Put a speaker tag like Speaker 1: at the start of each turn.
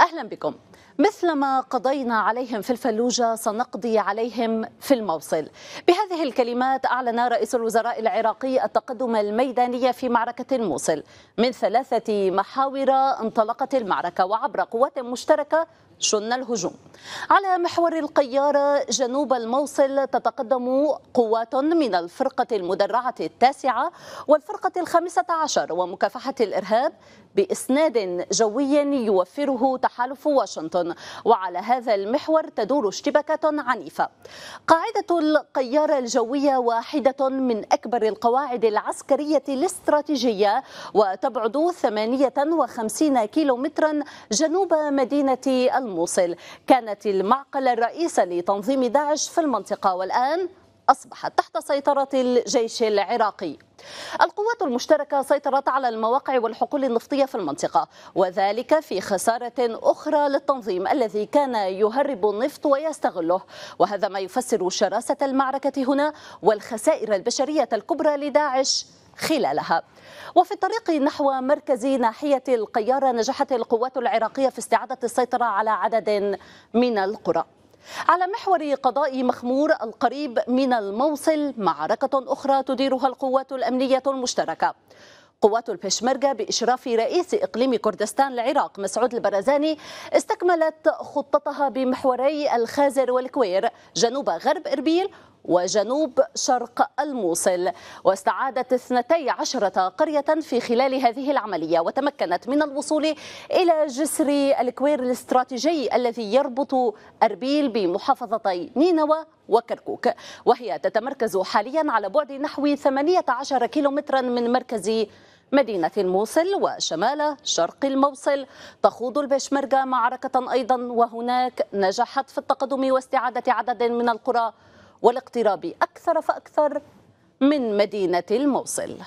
Speaker 1: أهلا بكم مثلما قضينا عليهم في الفلوجة سنقضي عليهم في الموصل بهذه الكلمات أعلن رئيس الوزراء العراقي التقدم الميداني في معركة الموصل من ثلاثة محاور انطلقت المعركة وعبر قوات مشتركة شن الهجوم على محور القيارة جنوب الموصل تتقدم قوات من الفرقة المدرعة التاسعة والفرقة الخامسة عشر ومكافحة الإرهاب بإسناد جوي يوفره تحالف واشنطن وعلى هذا المحور تدور اشتباكات عنيفة قاعدة القيارة الجوية واحدة من أكبر القواعد العسكرية الاستراتيجية وتبعد 58 كيلومترا جنوب مدينة الموصل كانت المعقل الرئيسي لتنظيم داعش في المنطقة والآن أصبحت تحت سيطرة الجيش العراقي القوات المشتركة سيطرت على المواقع والحقول النفطية في المنطقة وذلك في خسارة أخرى للتنظيم الذي كان يهرب النفط ويستغله وهذا ما يفسر شراسة المعركة هنا والخسائر البشرية الكبرى لداعش خلالها وفي الطريق نحو مركز ناحية القيارة نجحت القوات العراقية في استعادة السيطرة على عدد من القرى على محور قضاء مخمور القريب من الموصل معركة أخرى تديرها القوات الأمنية المشتركة قوات البشمركة بإشراف رئيس إقليم كردستان العراق مسعود البرزاني استكملت خطتها بمحوري الخازر والكوير جنوب غرب إربيل وجنوب شرق الموصل واستعادت 12 قرية في خلال هذه العملية وتمكنت من الوصول إلى جسر الكوير الاستراتيجي الذي يربط أربيل بمحافظتي نينوى وكركوك وهي تتمركز حاليا على بعد نحو 18 كيلومترا من مركز مدينة الموصل وشمال شرق الموصل تخوض البشمركة معركة أيضا وهناك نجحت في التقدم واستعادة عدد من القرى والاقتراب أكثر فأكثر من مدينة الموصل